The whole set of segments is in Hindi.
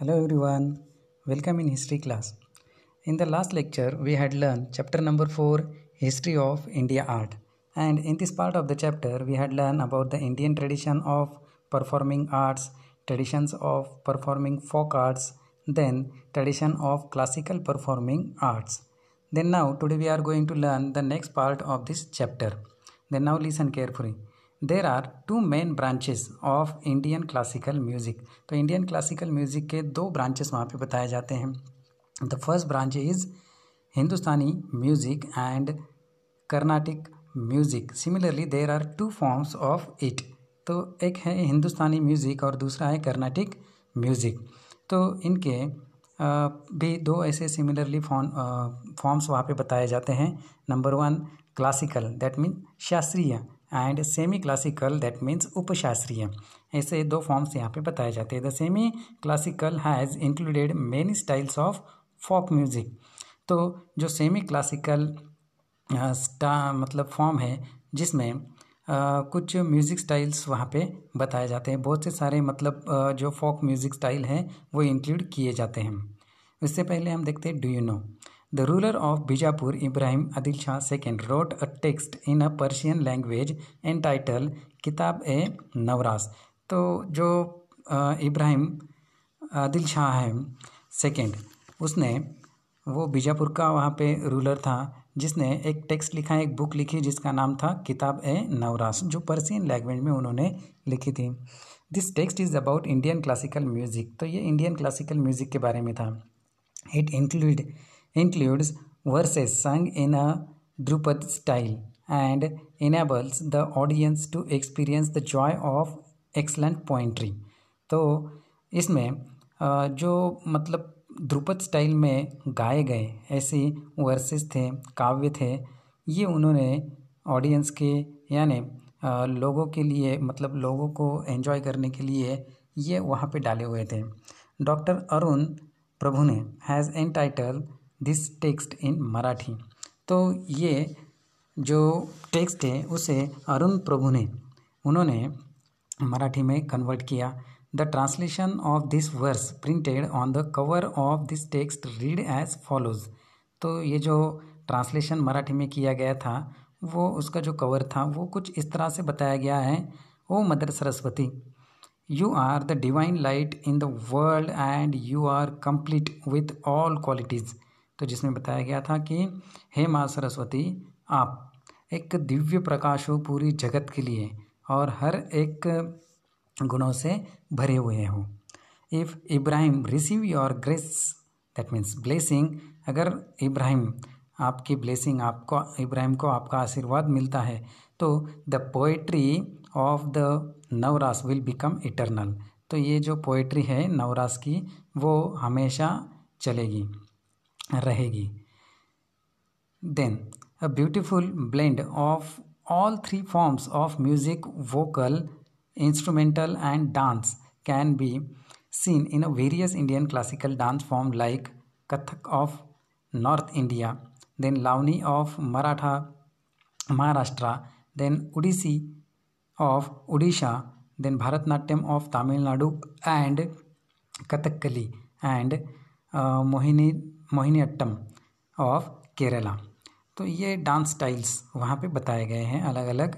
Hello everyone, welcome in history class. In the last lecture, we had learned chapter number 4 History of India Art. And in this part of the chapter, we had learned about the Indian tradition of performing arts, traditions of performing folk arts, then tradition of classical performing arts. Then now, today we are going to learn the next part of this chapter. Then now, listen carefully. There are two main branches of Indian classical music तो इंडियन क्लासिकल म्यूज़िक के दो ब्रांचेस वहाँ पे बताए जाते हैं the first branch is Hindustani music and Carnatic music similarly there are two forms of it तो एक है हिंदुस्तानी म्यूज़िक और दूसरा है कर्नाटिक म्यूज़िक तो इनके भी दो ऐसे सिमिलरली फॉर्म्स वहाँ पे बताए जाते हैं number one classical that mean शास्त्रीय and semi classical that means उपशास्त्रीय ऐसे दो फॉर्म्स यहाँ पे बताए जाते हैं the semi classical has included many styles of folk music तो जो सेमी क्लासिकल स्टा मतलब फॉर्म है जिसमें Uh, कुछ म्यूज़िक स्टाइल्स वहाँ पे बताए जाते हैं बहुत से सारे मतलब uh, जो फोक म्यूज़िक स्टाइल हैं वो इंक्लूड किए जाते हैं इससे पहले हम देखते हैं do you know The ruler of Bijapur, Ibrahim Adil Shah II, wrote a text in a Persian language entitled किताब ए नवरास तो जो इब्राहिम आदिल शाह है सेकेंड उसने वो बीजापुर का वहाँ पे रूलर था जिसने एक टेक्स्ट लिखा एक बुक लिखी जिसका नाम था किताब ए नवरास जो पर्सियन लैंग्वेज में उन्होंने लिखी थी this text is about Indian classical music तो ये इंडियन क्लासिकल म्यूज़िक के बारे में था it include includes verses sung in a Drupad style and enables the audience to experience the joy of excellent poetry. तो इसमें जो मतलब ध्रुपद स्टाइल में गाए गए ऐसे वर्सेस थे काव्य थे ये उन्होंने ऑडियंस के यानी लोगों के लिए मतलब लोगों को एंजॉय करने के लिए ये वहाँ पे डाले हुए थे डॉक्टर अरुण प्रभु ने has an title this text in Marathi तो ये जो टेक्स्ट है उसे अरुण प्रभु ने उन्होंने मराठी में कन्वर्ट किया the translation of this verse printed on the cover of this text read as follows तो ये जो ट्रांसलेशन मराठी में किया गया था वो उसका जो कवर था वो कुछ इस तरह से बताया गया है O mother Saraswati you are the divine light in the world and you are complete with all qualities तो जिसमें बताया गया था कि हे माँ सरस्वती आप एक दिव्य प्रकाश हो पूरी जगत के लिए और हर एक गुणों से भरे हुए हो if Ibrahim receive your grace that means blessing अगर इब्राहिम आपकी ब्लेसिंग आपको इब्राहिम को आपका आशीर्वाद मिलता है तो the poetry of the Navras will become eternal तो ये जो पोइट्री है नवरास की वो हमेशा चलेगी रहेगी then a beautiful blend of all three forms of music vocal instrumental and dance can be seen in a various Indian classical dance form like Kathak of north India then Lavani of Maratha Maharashtra then Odissi of Orissa then Bharatanatyam of Tamil Nadu and Kathakali and Mohini Mohiniyattam of Kerala तो ये डांस स्टाइल्स वहाँ पे बताए गए हैं अलग अलग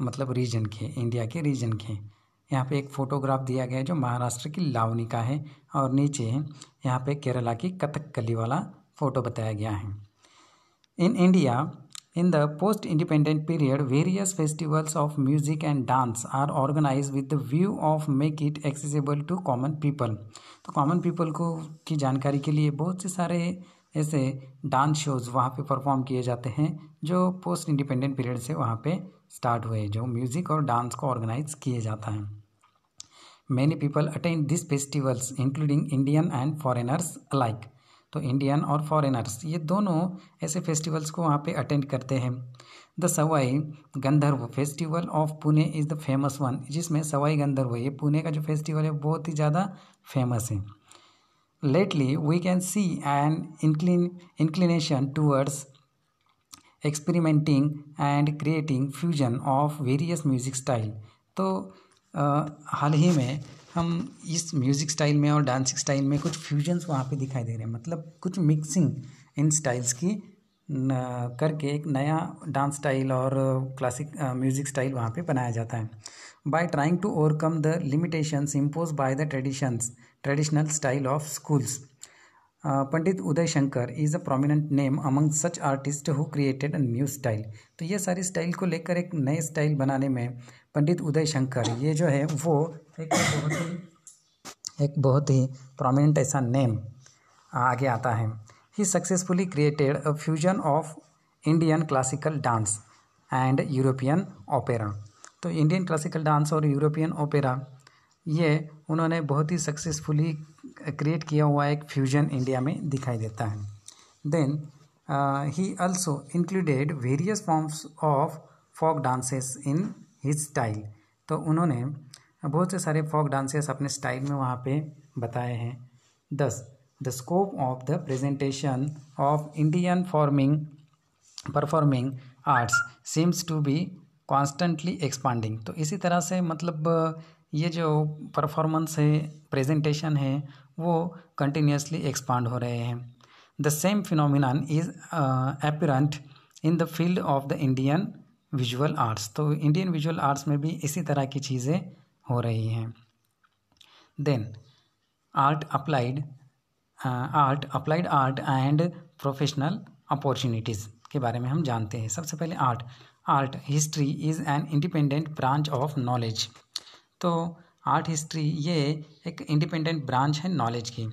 मतलब रीजन के इंडिया के रीजन के यहाँ पे एक फ़ोटोग्राफ दिया गया है जो महाराष्ट्र की लावनी का है और नीचे यहाँ पे केरला की कथकली वाला फ़ोटो बताया गया है in India In the post independent period, various festivals of music and dance are organized with the view of make it accessible to common people. तो common people को की जानकारी के लिए बहुत से सारे ऐसे dance shows वहाँ पे perform किए जाते हैं जो post independent period से वहाँ पे start हुए जो music और dance को organize किए जाता है many people attend this festivals including Indian and foreigners alike तो इंडियन और फॉरेनर्स ये दोनों ऐसे फेस्टिवल्स को वहाँ पे अटेंड करते हैं the Sawai Gandharva festival of Pune is the famous one जिसमें सवाई गंधर्व ये पुणे का जो फेस्टिवल है बहुत ही ज़्यादा फेमस है lately we can see and inclination towards experimenting and creating fusion of various music style तो हाल ही में हम इस म्यूज़िक स्टाइल में और डांसिंग स्टाइल में कुछ फ्यूजन्स वहाँ पे दिखाई दे रहे हैं मतलब कुछ मिक्सिंग इन स्टाइल्स की करके एक नया डांस स्टाइल और क्लासिक म्यूज़िक स्टाइल वहाँ पे बनाया जाता है by trying to overcome the limitations impose by the traditions traditional style of schools Pandit Uday Shankar is a prominent name among such artist who created a new style तो ये सारी स्टाइल को लेकर एक नए स्टाइल बनाने में पंडित उदय शंकर ये जो है वो एक बहुत ही एक बहुत ही प्रोमिनेंट ऐसा नेम uh, आगे आता है he successfully created a fusion of Indian classical dance and European opera तो इंडियन क्लासिकल डांस और यूरोपियन ओपेरा ये उन्होंने बहुत ही सक्सेसफुली क्रिएट किया हुआ एक फ्यूजन इंडिया में दिखाई देता है then he also included various forms of folk dances in his style तो उन्होंने बहुत से सारे फॉक डांसेस अपने स्टाइल में वहाँ पे बताए हैं thus the scope of the presentation of Indian forming performing arts seems to be constantly expanding तो इसी तरह से मतलब uh, ये जो परफॉर्मेंस है प्रेजेंटेशन है वो कंटिन्यूसली एक्सपांड हो रहे हैं the same phenomenon is apparent in the field of the Indian visual arts तो इंडियन विजुअल आर्ट्स में भी इसी तरह की चीज़ें हो रही हैं then art applied art applied art and professional opportunities के बारे में हम जानते हैं सबसे पहले art art history is an independent branch of knowledge तो आर्ट हिस्ट्री ये एक इंडिपेंडेंट ब्रांच है नॉलेज की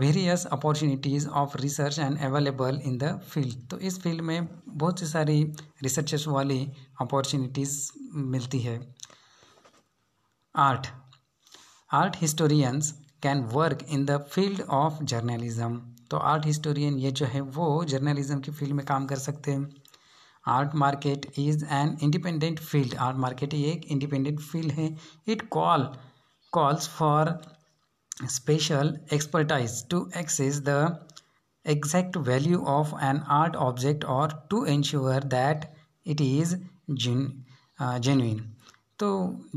various opportunities of research and available in the field तो इस फील्ड में बहुत सी सारी रिसर्च वाली अपॉर्चुनिटीज़ मिलती है art art historians can work in the field of journalism तो आर्ट हिस्टोरियन ये जो है वो जर्नलिज्म की फील्ड में काम कर सकते हैं art market is an independent field art market ये एक इंडिपेंडेंट फील्ड है it call calls for special expertise to access the exact value of an art object और to ensure that it is gen, तो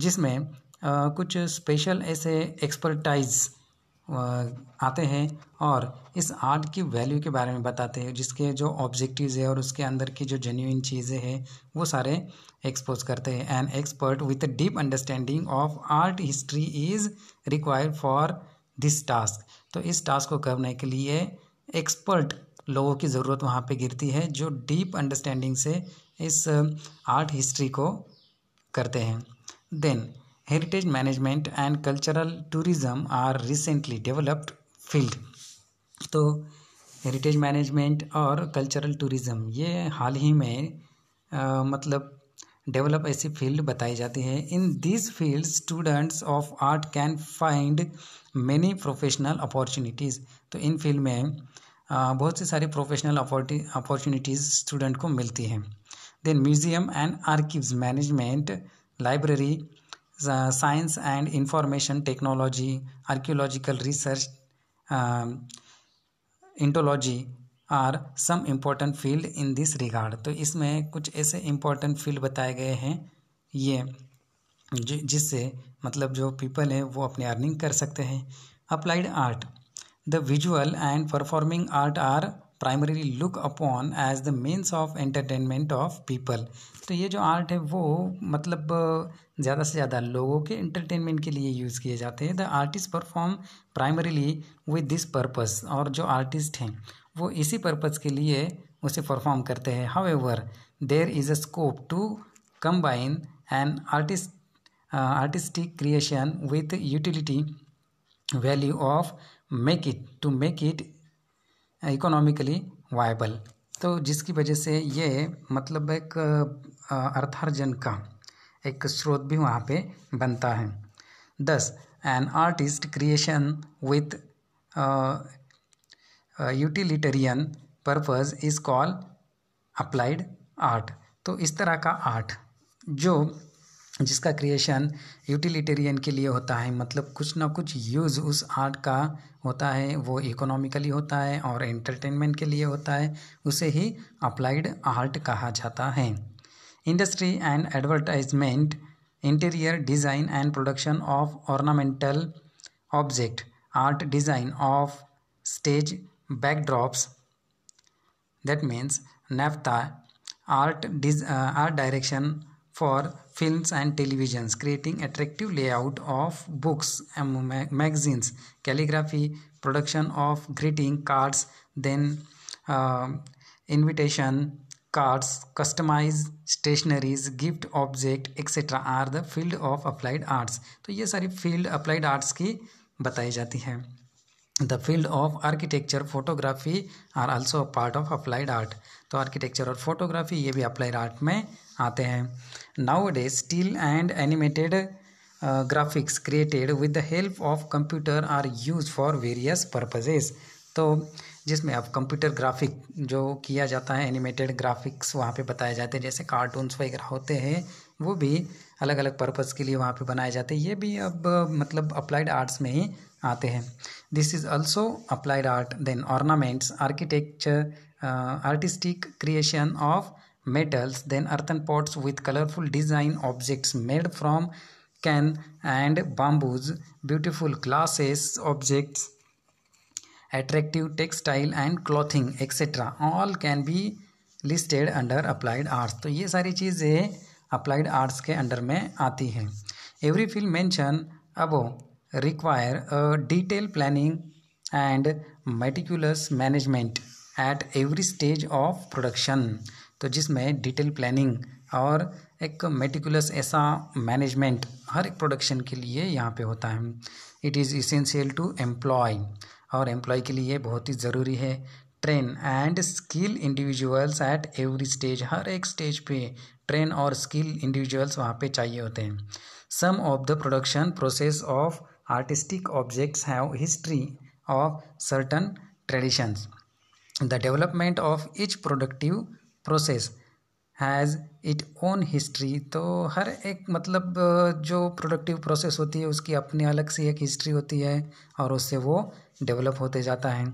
जिसमें uh, कुछ स्पेशल ऐसे एक्सपर्टाइज आते हैं और इस आर्ट की वैल्यू के बारे में बताते हैं जिसके जो ऑब्जेक्टिव्स है और उसके अंदर की जो जेन्यून चीज़ें हैं वो सारे एक्सपोज करते हैं an expert with deep understanding of art history is required for this task तो इस टास्क को करने के लिए एक्सपर्ट लोगों की ज़रूरत वहाँ पर गिरती है जो डीप अंडरस्टैंडिंग से इस आर्ट हिस्ट्री को करते हैं then Heritage management and cultural tourism are recently developed field तो हेरिटेज मैनेजमेंट और कल्चरल टूरिज़्म ये हाल ही में आ, मतलब डेवलप ऐसी फील्ड बताई जाती है in this field students of art can find many professional opportunities तो इन फील्ड में आ, बहुत सी सारी प्रोफेशनल अपॉर्चुनिटीज़ स्टूडेंट को मिलती हैं then museum and archives management library science and information technology archaeological research indology are some important field in this regard तो इसमें कुछ ऐसे इम्पोर्टेंट फील्ड बताए गए हैं ये जिससे मतलब जो पीपल हैं वो अपनी अर्निंग कर सकते हैं applied art the visual and performing art are primarily look upon as the means of entertainment of people तो ये जो आर्ट है वो मतलब ज़्यादा से ज़्यादा लोगों के एंटरटेनमेंट के लिए यूज़ किए जाते हैं the artist perform primarily with this purpose और जो आर्टिस्ट हैं वो इसी पर्पज़ के लिए उसे परफॉर्म करते हैं however there is a scope to combine an artist artistic creation with utility value of make it to make it economically viable तो जिसकी वजह से ये मतलब एक अर्थार्जन का एक स्रोत भी वहाँ पे बनता है thus an artist creation with utilitarian purpose is call applied art तो इस तरह का आर्ट जो जिसका क्रिएशन यूटिलिटेरियन के लिए होता है मतलब कुछ ना कुछ यूज़ उस आर्ट का होता है वो इकोनॉमिकली होता है और एंटरटेनमेंट के लिए होता है उसे ही अप्लाइड आर्ट कहा जाता है industry and advertisement interior design and production of ornamental object art design of stage backdrops that means नेफ्ता आर्ट डिज art direction for films and televisions, creating attractive layout of books and magazines, calligraphy, production of greeting cards, then uh, invitation cards, customized stationaries, gift object, etc. are the field of applied arts. तो ये सारी field applied arts की बताई जाती है field of architecture photography are also a part of applied art तो architecture और photography ये भी applied art में आते हैं nowadays still and animated graphics created with the help of computer are use for various purposes तो जिसमें अब कंप्यूटर ग्राफिक जो किया जाता है एनिमेटेड ग्राफिक्स वहाँ पे बताए जाते हैं जैसे कार्टून्स वगैरह होते हैं वो भी अलग अलग पर्पज़ के लिए वहाँ पे बनाए जाते हैं ये भी अब मतलब अप्लाइड आर्ट्स में ही आते हैं this is also applied art then ornaments architecture artistic creation of metals then earthen pots with colorful design objects made from can and bamboos beautiful glasses objects attractive textile and clothing etc all can be listed under applied arts तो ये सारी चीज़ें applied arts के अंडर में आती हैं every field mention above require a detailed planning and meticulous management at every stage of production तो जिसमें डिटेल प्लानिंग और एक मेटिकुलस ऐसा मैनेजमेंट हर एक प्रोडक्शन के लिए यहाँ पे होता है it is essential to employ और एम्प्लॉय के लिए बहुत ही ज़रूरी है train and skill individuals at every stage हर एक स्टेज पे ट्रेन और स्किल इंडिविजुअल्स वहाँ पे चाहिए होते हैं some of the production process of artistic objects have history of certain traditions the development of each productive process has it own history तो हर एक मतलब जो प्रोडक्टिव प्रोसेस होती है उसकी अपनी अलग सी एक हिस्ट्री होती है और उससे वो डेवलप होते जाता है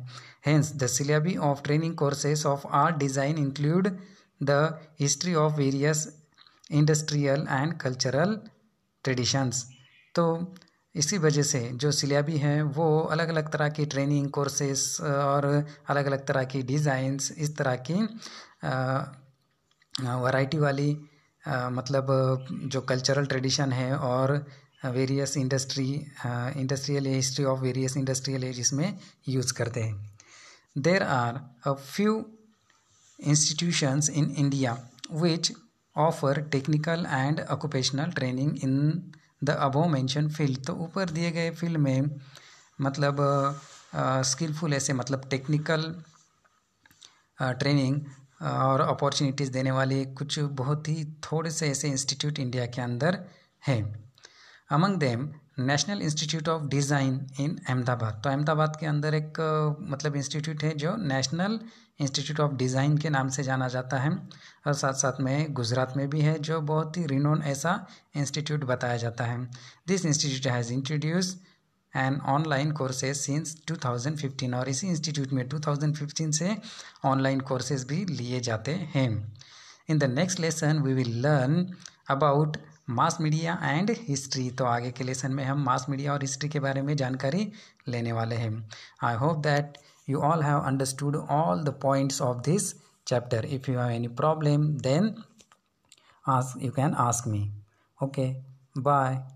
hence the syllabi of training courses of art design include the history of various industrial and cultural traditions तो इसी वजह से जो सिलेबी हैं वो अलग अलग तरह की ट्रेनिंग कोर्सेस और अलग अलग तरह की डिज़ाइंस इस तरह की वैरायटी वाली आ, मतलब जो कल्चरल ट्रेडिशन है और various industry industrial history of various industrial age इसमें यूज़ करते हैं there are a few institutions in India which offer technical and occupational training in the above mention field तो ऊपर दिए गए फील्ड में मतलब स्किलफुल ऐसे मतलब टेक्निकल ट्रेनिंग और अपॉर्चुनिटीज़ देने वाले कुछ बहुत ही थोड़े से ऐसे इंस्टीट्यूट इंडिया के अंदर हैं among them national institute of design in Ahmedabad तो अहमदाबाद के अंदर एक मतलब इंस्टीट्यूट है जो नेशनल इंस्टीट्यूट ऑफ डिज़ाइन के नाम से जाना जाता है और साथ साथ में गुजरात में भी है जो बहुत ही रिनोन ऐसा इंस्टीट्यूट बताया जाता है this institute has introduce and online courses since 2015 और इसी इंस्टीट्यूट में 2015 से ऑनलाइन कोर्सेज भी लिए जाते हैं in the next lesson we will learn about mass media and history तो आगे के लेसन में हम मास मीडिया और हिस्ट्री के बारे में जानकारी लेने वाले हैं I hope that you all have understood all the points of this chapter if you have any problem then ask you can ask me okay bye